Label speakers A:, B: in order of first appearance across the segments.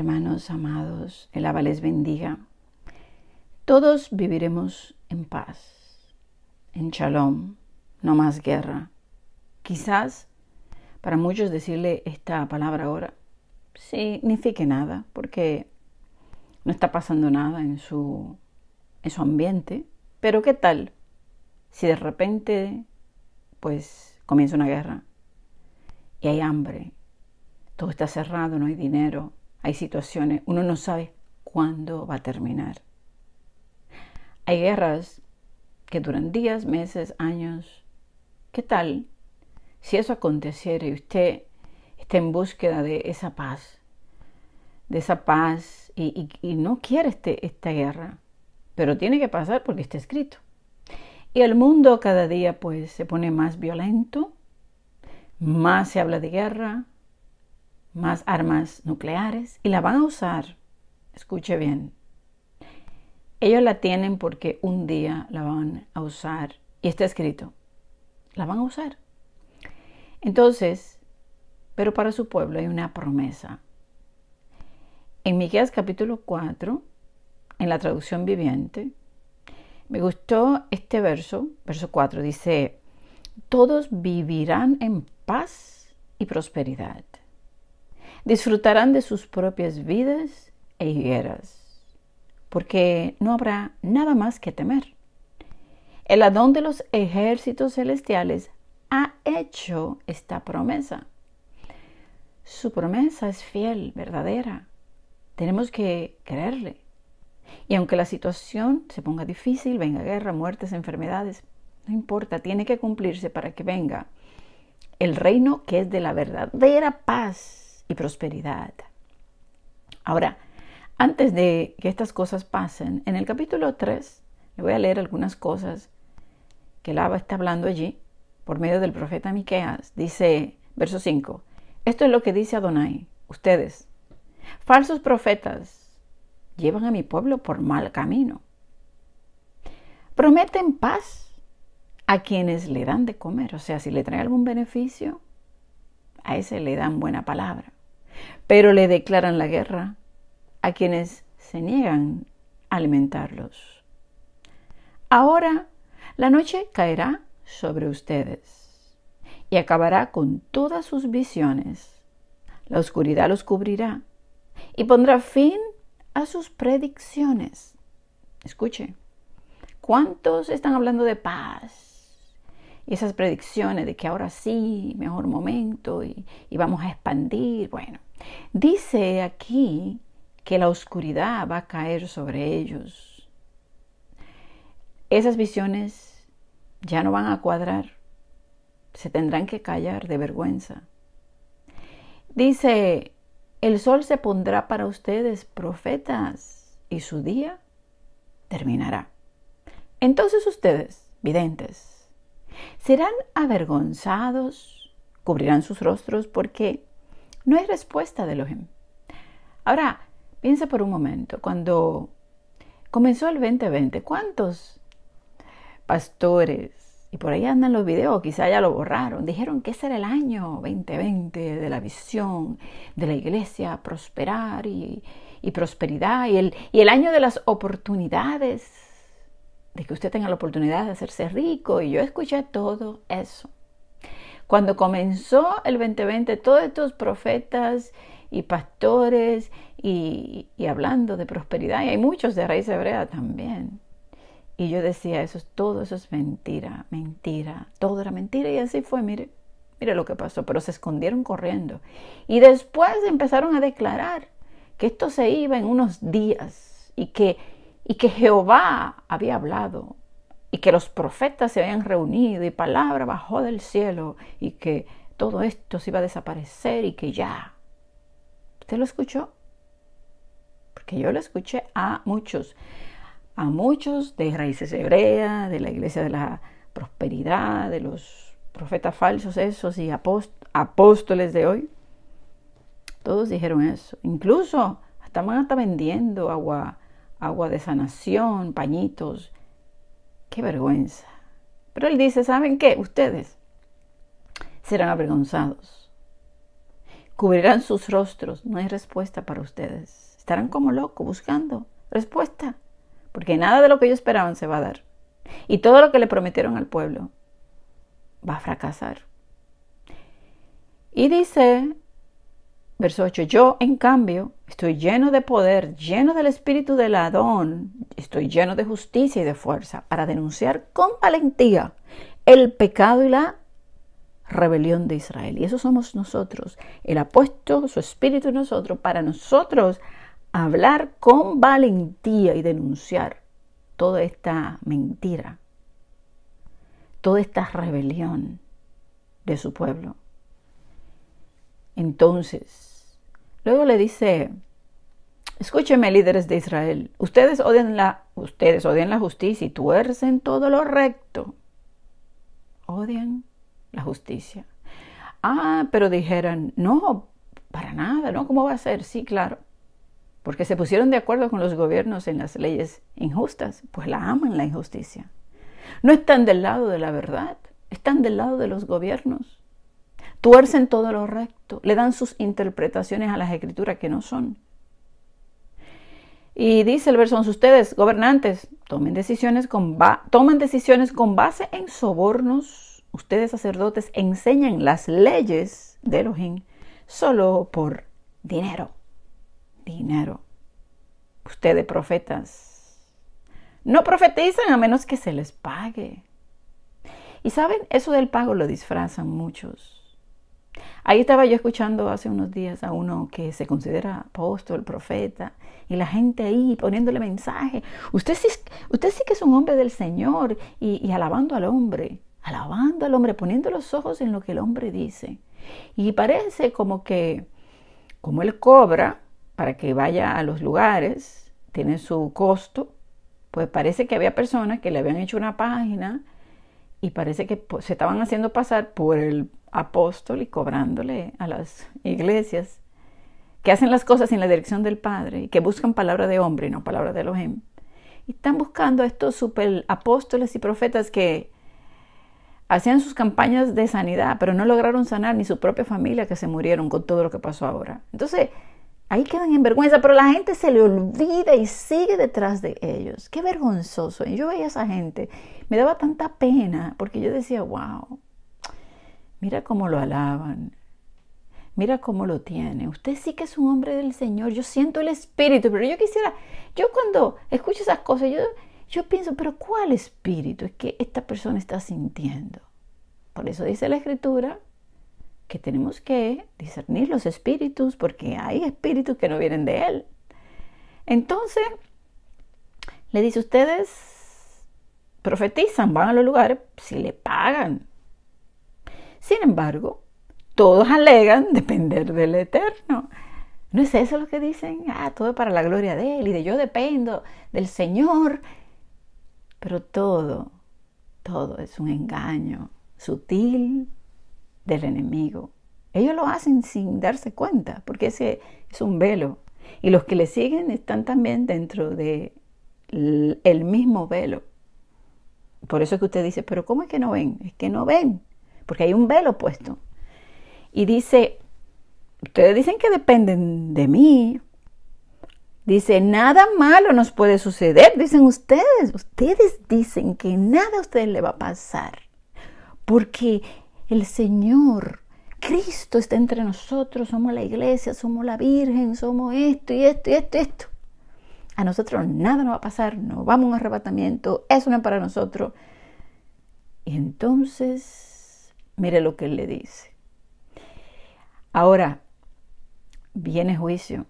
A: hermanos amados, el Aba les bendiga. Todos viviremos en paz, en shalom, no más guerra. Quizás para muchos decirle esta palabra ahora signifique nada, porque no está pasando nada en su, en su ambiente. Pero ¿qué tal si de repente pues comienza una guerra y hay hambre, todo está cerrado, no hay dinero, hay situaciones, uno no sabe cuándo va a terminar. Hay guerras que duran días, meses, años. ¿Qué tal si eso aconteciera y usted está en búsqueda de esa paz? De esa paz y, no quiere este, esta guerra, pero tiene que pasar porque está escrito. Y el mundo cada día pues se pone más violento, más se habla de guerra, más armas nucleares y la van a usar, escuche bien, ellos la tienen porque un día la van a usar y está escrito, la van a usar. Entonces, pero para su pueblo hay una promesa. En Miqueas capítulo 4, en la traducción viviente, me gustó este verso, verso 4, dice, todos vivirán en paz y prosperidad disfrutarán de sus propias vidas e higueras, porque no habrá nada más que temer. El Adón de los ejércitos celestiales ha hecho esta promesa. Su promesa es fiel, verdadera. Tenemos que creerle. Y aunque la situación se ponga difícil, venga guerra, muertes, enfermedades, no importa, tiene que cumplirse para que venga el reino que es de la verdadera paz y prosperidad. Ahora, antes de que estas cosas pasen, en el capítulo 3, le voy a leer algunas cosas que Lava está hablando allí por medio del profeta Miqueas. Dice, verso 5, esto es lo que dice Adonai, ustedes, falsos profetas, llevan a mi pueblo por mal camino. Prometen paz a quienes le dan de comer, o sea, si le trae algún beneficio, a ese le dan buena palabra pero le declaran la guerra a quienes se niegan a alimentarlos. Ahora la noche caerá sobre ustedes y acabará con todas sus visiones. La oscuridad los cubrirá y pondrá fin a sus predicciones. Escuche, ¿cuántos están hablando de paz? esas predicciones de que ahora sí, mejor momento y, y vamos a expandir. Bueno, dice aquí que la oscuridad va a caer sobre ellos. Esas visiones ya no van a cuadrar, se tendrán que callar de vergüenza. Dice, el sol se pondrá para ustedes, profetas, y su día terminará. Entonces ustedes, videntes, Serán avergonzados, cubrirán sus rostros porque no hay respuesta de Elohim. Ahora, piensa por un momento, cuando comenzó el 2020, ¿cuántos pastores, y por ahí andan los videos, quizá ya lo borraron, dijeron que ese era el año 2020 de la visión de la iglesia prosperar y, prosperidad, y el año de las oportunidades? de que usted tenga la oportunidad de hacerse rico y yo escuché todo eso. Cuando comenzó el 2020, todos estos profetas y pastores y, hablando de prosperidad, y hay muchos de raíz hebrea también. Y yo decía, eso es todo, eso es mentira, mentira, todo era mentira y así fue, mire, mire lo que pasó, pero se escondieron corriendo. Y después empezaron a declarar que esto se iba en unos días y que y que Jehová había hablado y que los profetas se habían reunido y palabra bajó del cielo y que todo esto se iba a desaparecer y que ya. ¿Usted lo escuchó? Porque yo lo escuché a muchos, a muchos de raíces hebreas, de la iglesia de la prosperidad, de los profetas falsos esos y apóstoles de hoy. Todos dijeron eso. Incluso estaban hasta vendiendo agua agua de sanación, pañitos. Qué vergüenza. Pero él dice, ¿saben qué? Ustedes serán avergonzados. Cubrirán sus rostros. No hay respuesta para ustedes. Estarán como locos buscando respuesta. Porque nada de lo que ellos esperaban se va a dar. Y todo lo que le prometieron al pueblo va a fracasar. Y dice Verso 8, yo en cambio estoy lleno de poder, lleno del espíritu del Adón, estoy lleno de justicia y de fuerza para denunciar con valentía el pecado y la rebelión de Israel. Y eso somos nosotros. Él ha puesto su espíritu en nosotros para nosotros hablar con valentía y denunciar toda esta mentira, toda esta rebelión de su pueblo. Entonces, Luego le dice, escúcheme líderes de Israel, ustedes odian la, ustedes odian la justicia y tuercen todo lo recto. Odian la justicia. Ah, pero dijeron, no, para nada, ¿no? ¿Cómo va a ser? Sí, claro. Porque se pusieron de acuerdo con los gobiernos en las leyes injustas, pues la aman la injusticia. No están del lado de la verdad, están del lado de los gobiernos tuercen todo lo recto, le dan sus interpretaciones a las escrituras que no son. Y dice el verso ustedes, gobernantes, tomen decisiones con toman decisiones con base en sobornos. Ustedes, sacerdotes, enseñan las leyes de Elohim solo por dinero. Dinero. Ustedes, profetas, no profetizan a menos que se les pague. Y saben, eso del pago lo disfrazan muchos. Ahí estaba yo escuchando hace unos días a uno que se considera apóstol, profeta, y la gente ahí poniéndole mensaje. Usted sí, usted sí que es un hombre del Señor y, y alabando al hombre, alabando al hombre, poniendo los ojos en lo que el hombre dice. Y parece como que, como él cobra para que vaya a los lugares, tiene su costo, pues parece que había personas que le habían hecho una página y parece que se estaban haciendo pasar por el apóstol y cobrándole a las iglesias que hacen las cosas en la dirección del Padre y que buscan palabra de hombre y no palabra de Elohim. Y están buscando a estos super apóstoles y profetas que hacían sus campañas de sanidad, pero no lograron sanar ni su propia familia que se murieron con todo lo que pasó ahora. Entonces, ahí quedan en vergüenza, pero la gente se le olvida y sigue detrás de ellos. Qué vergonzoso. Y yo veía a esa gente, me daba tanta pena, porque yo decía, wow, Mira cómo lo alaban. Mira cómo lo tiene. Usted sí que es un hombre del Señor. Yo siento el espíritu, pero yo quisiera, yo cuando escucho esas cosas, yo, yo pienso, pero ¿cuál espíritu es que esta persona está sintiendo? Por eso dice la escritura que tenemos que discernir los espíritus porque hay espíritus que no vienen de Él. Entonces, le dice, ustedes profetizan, van a los lugares, si le pagan, sin embargo, todos alegan depender del Eterno. ¿No es eso lo que dicen? Ah, todo es para la gloria de Él y de yo dependo del Señor. Pero todo, todo es un engaño sutil del enemigo. Ellos lo hacen sin darse cuenta, porque ese es un velo. Y los que le siguen están también dentro de el mismo velo. Por eso es que usted dice, pero ¿cómo es que no ven? Es que no ven porque hay un velo puesto. Y dice, ustedes dicen que dependen de mí. Dice, nada malo nos puede suceder, dicen ustedes. Ustedes dicen que nada a ustedes le va a pasar, porque el Señor Cristo está entre nosotros, somos la iglesia, somos la Virgen, somos esto y esto y esto y esto. A nosotros nada nos va a pasar, no vamos a un arrebatamiento, eso no es para nosotros. Y entonces Mire lo que él le dice. Ahora, viene juicio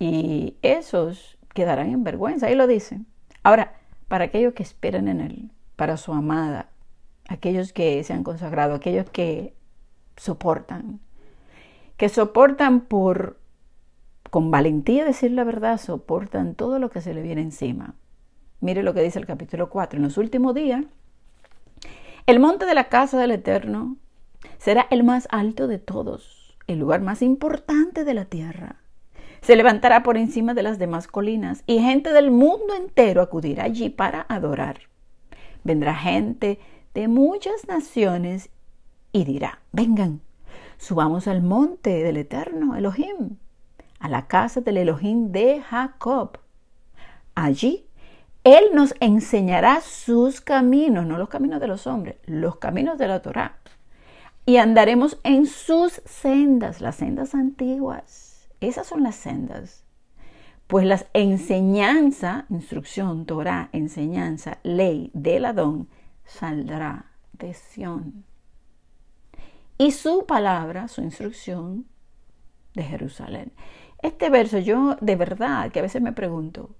A: y esos quedarán en vergüenza, ahí lo dice. Ahora, para aquellos que esperan en él, para su amada, aquellos que se han consagrado, aquellos que soportan, que soportan por, con valentía decir la verdad, soportan todo lo que se le viene encima. Mire lo que dice el capítulo 4. En los últimos días, el monte de la casa del Eterno será el más alto de todos, el lugar más importante de la tierra. Se levantará por encima de las demás colinas y gente del mundo entero acudirá allí para adorar. Vendrá gente de muchas naciones y dirá, vengan, subamos al monte del eterno Elohim, a la casa del Elohim de Jacob. Allí él nos enseñará sus caminos, no los caminos de los hombres, los caminos de la Torá. Y andaremos en sus sendas, las sendas antiguas. Esas son las sendas. Pues las enseñanza, instrucción, Torá, enseñanza, ley del Adón, saldrá de Sión. Y su palabra, su instrucción, de Jerusalén. Este verso yo de verdad que a veces me pregunto,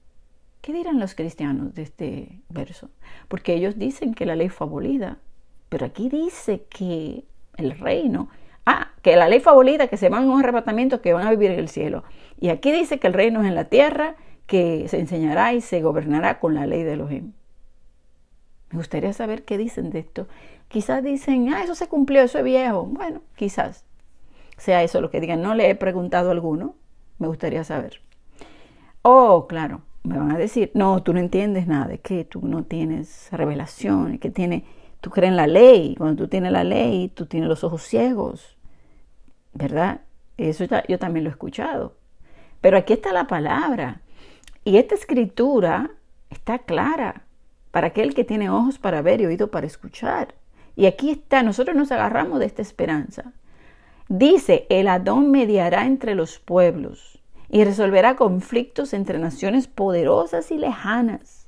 A: ¿Qué dirán los cristianos de este verso? Porque ellos dicen que la ley fue abolida, pero aquí dice que el reino, ah, que la ley fue abolida, que se van a un arrebatamiento, que van a vivir en el cielo. Y aquí dice que el reino es en la tierra, que se enseñará y se gobernará con la ley de Elohim. Me gustaría saber qué dicen de esto. Quizás dicen, ah, eso se cumplió, eso es viejo. Bueno, quizás sea eso lo que digan. No le he preguntado a alguno, me gustaría saber. Oh, claro, me van a decir, no, tú no entiendes nada, es que tú no tienes revelación, es que tiene, tú crees en la ley, cuando tú tienes la ley, tú tienes los ojos ciegos, ¿verdad? Eso ya, yo también lo he escuchado. Pero aquí está la palabra. Y esta escritura está clara para aquel que tiene ojos para ver y oído para escuchar. Y aquí está, nosotros nos agarramos de esta esperanza. Dice, el Adón mediará entre los pueblos y resolverá conflictos entre naciones poderosas y lejanas.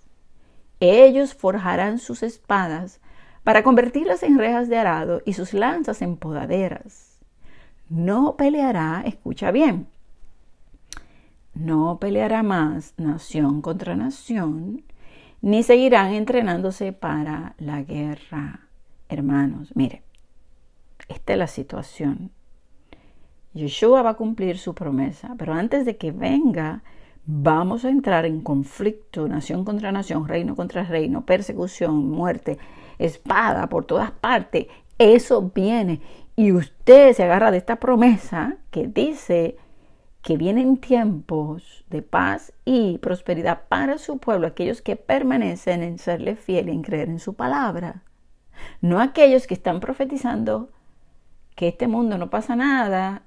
A: Ellos forjarán sus espadas para convertirlas en rejas de arado y sus lanzas en podaderas. No peleará, escucha bien, no peleará más nación contra nación, ni seguirán entrenándose para la guerra. Hermanos, mire, esta es la situación. Yeshua va a cumplir su promesa, pero antes de que venga, vamos a entrar en conflicto, nación contra nación, reino contra reino, persecución, muerte, espada por todas partes. Eso viene. Y usted se agarra de esta promesa que dice que vienen tiempos de paz y prosperidad para su pueblo, aquellos que permanecen en serle fiel, en creer en su palabra. No aquellos que están profetizando que este mundo no pasa nada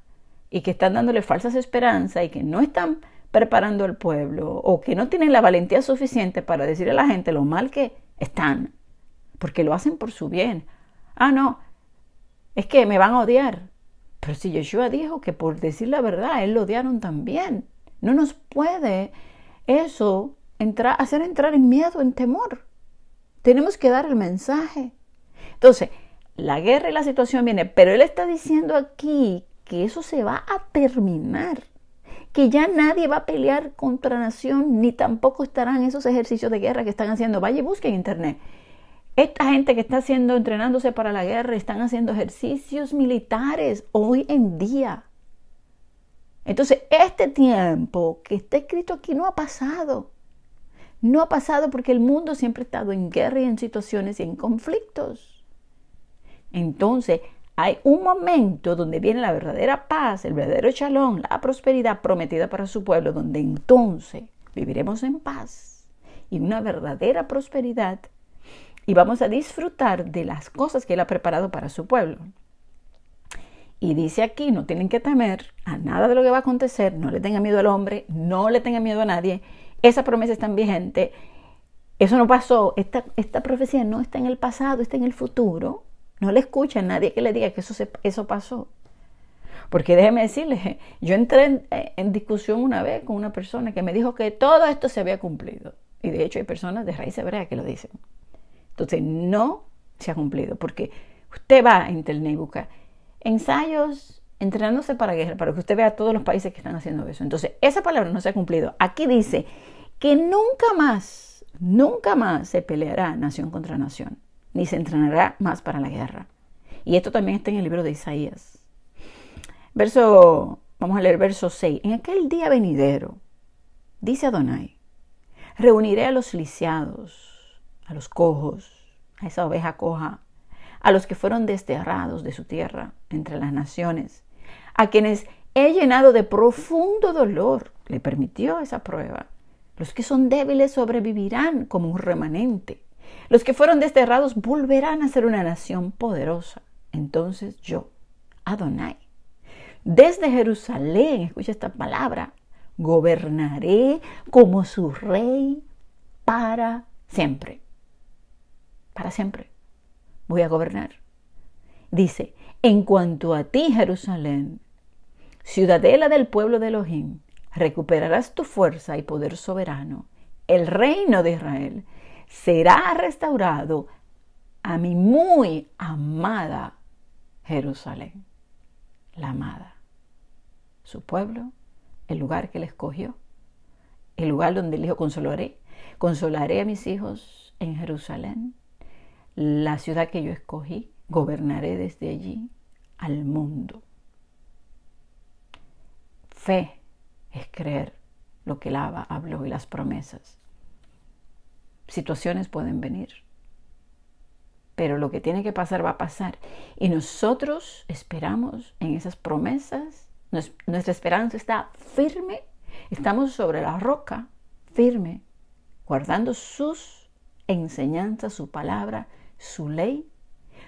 A: y que están dándole falsas esperanzas y que no están preparando al pueblo o que no tienen la valentía suficiente para decirle a la gente lo mal que están, porque lo hacen por su bien. Ah, no, es que me van a odiar. Pero si Yeshua dijo que por decir la verdad, él lo odiaron también. No nos puede eso hacer entrar en miedo, en temor. Tenemos que dar el mensaje. Entonces, la guerra y la situación viene, pero él está diciendo aquí que eso se va a terminar, que ya nadie va a pelear contra nación, ni tampoco estarán esos ejercicios de guerra que están haciendo. Vaya y busque en internet. Esta gente que está haciendo, entrenándose para la guerra, están haciendo ejercicios militares hoy en día. Entonces, este tiempo que está escrito aquí no ha pasado. No ha pasado porque el mundo siempre ha estado en guerra y en situaciones y en conflictos. Entonces, hay un momento donde viene la verdadera paz, el verdadero chalón, la prosperidad prometida para su pueblo, donde entonces viviremos en paz y una verdadera prosperidad y vamos a disfrutar de las cosas que Él ha preparado para su pueblo. Y dice aquí, no tienen que temer a nada de lo que va a acontecer, no le tenga miedo al hombre, no le tenga miedo a nadie, esa promesa está vigente, eso no pasó, esta, esta profecía no está en el pasado, está en el futuro, no le escucha a nadie que le diga que eso, eso pasó. Porque déjeme decirles, eh, yo entré eh, en, discusión una vez con una persona que me dijo que todo esto se había cumplido. Y de hecho hay personas de raíz hebrea que lo dicen. Entonces no se ha cumplido porque usted va a internet y ensayos entrenándose para guerra, para que usted vea todos los países que están haciendo eso. Entonces esa palabra no se ha cumplido. Aquí dice que nunca más, nunca más se peleará nación contra nación ni se entrenará más para la guerra. Y esto también está en el libro de Isaías. Verso, vamos a leer verso 6. En aquel día venidero, dice Adonai, reuniré a los lisiados, a los cojos, a esa oveja coja, a los que fueron desterrados de su tierra entre las naciones, a quienes he llenado de profundo dolor, le permitió esa prueba. Los que son débiles sobrevivirán como un remanente. Los que fueron desterrados volverán a ser una nación poderosa. Entonces yo, Adonai, desde Jerusalén, escucha esta palabra, gobernaré como su rey para siempre. Para siempre. Voy a gobernar. Dice, en cuanto a ti, Jerusalén, ciudadela del pueblo de Elohim, recuperarás tu fuerza y poder soberano. El reino de Israel será restaurado a mi muy amada Jerusalén, la amada, su pueblo, el lugar que le escogió, el lugar donde él dijo consolaré, consolaré a mis hijos en Jerusalén, la ciudad que yo escogí, gobernaré desde allí al mundo. Fe es creer lo que Lava habló y las promesas situaciones pueden venir. Pero lo que tiene que pasar va a pasar. Y nosotros esperamos en esas promesas. nuestra esperanza está firme. Estamos sobre la roca, firme, guardando sus enseñanzas, su palabra, su ley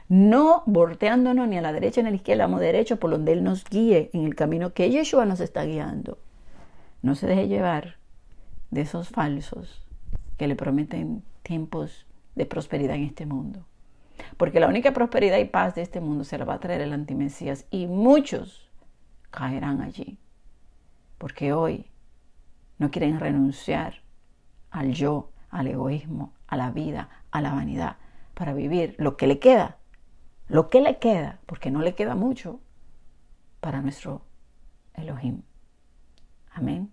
A: no volteándonos ni a la derecha ni a la izquierda, vamos derecho por donde Él nos guíe en el camino que Yeshua nos está guiando. No se deje llevar de esos falsos que le prometen tiempos de prosperidad en este mundo. Porque la única prosperidad y paz de este mundo se la va a traer el antimesías y muchos caerán allí. Porque hoy no quieren renunciar al yo, al egoísmo, a la vida, a la vanidad, para vivir lo que le queda, lo que le queda, porque no le queda mucho para nuestro Elohim. Amén.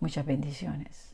A: Muchas bendiciones.